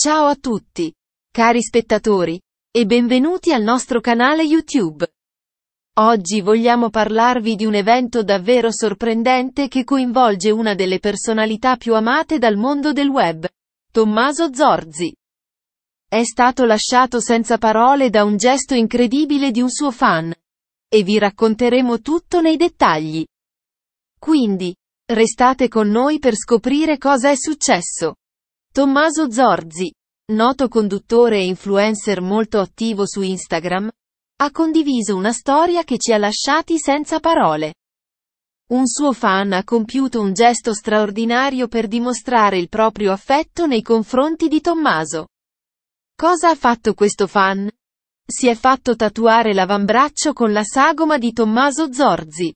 Ciao a tutti, cari spettatori, e benvenuti al nostro canale YouTube. Oggi vogliamo parlarvi di un evento davvero sorprendente che coinvolge una delle personalità più amate dal mondo del web, Tommaso Zorzi. È stato lasciato senza parole da un gesto incredibile di un suo fan. E vi racconteremo tutto nei dettagli. Quindi, restate con noi per scoprire cosa è successo. Tommaso Zorzi, noto conduttore e influencer molto attivo su Instagram, ha condiviso una storia che ci ha lasciati senza parole. Un suo fan ha compiuto un gesto straordinario per dimostrare il proprio affetto nei confronti di Tommaso. Cosa ha fatto questo fan? Si è fatto tatuare l'avambraccio con la sagoma di Tommaso Zorzi.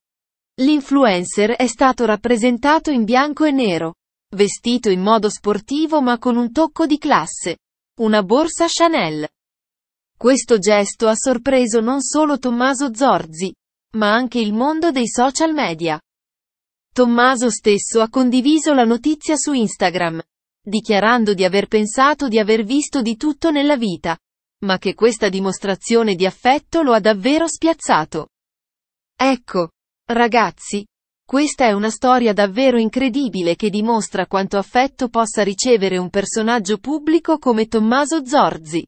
L'influencer è stato rappresentato in bianco e nero, Vestito in modo sportivo ma con un tocco di classe. Una borsa Chanel. Questo gesto ha sorpreso non solo Tommaso Zorzi, ma anche il mondo dei social media. Tommaso stesso ha condiviso la notizia su Instagram, dichiarando di aver pensato di aver visto di tutto nella vita, ma che questa dimostrazione di affetto lo ha davvero spiazzato. Ecco, ragazzi, questa è una storia davvero incredibile che dimostra quanto affetto possa ricevere un personaggio pubblico come Tommaso Zorzi.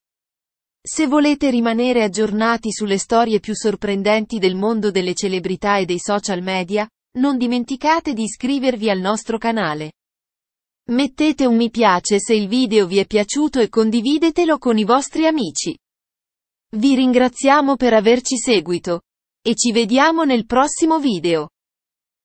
Se volete rimanere aggiornati sulle storie più sorprendenti del mondo delle celebrità e dei social media, non dimenticate di iscrivervi al nostro canale. Mettete un mi piace se il video vi è piaciuto e condividetelo con i vostri amici. Vi ringraziamo per averci seguito. E ci vediamo nel prossimo video.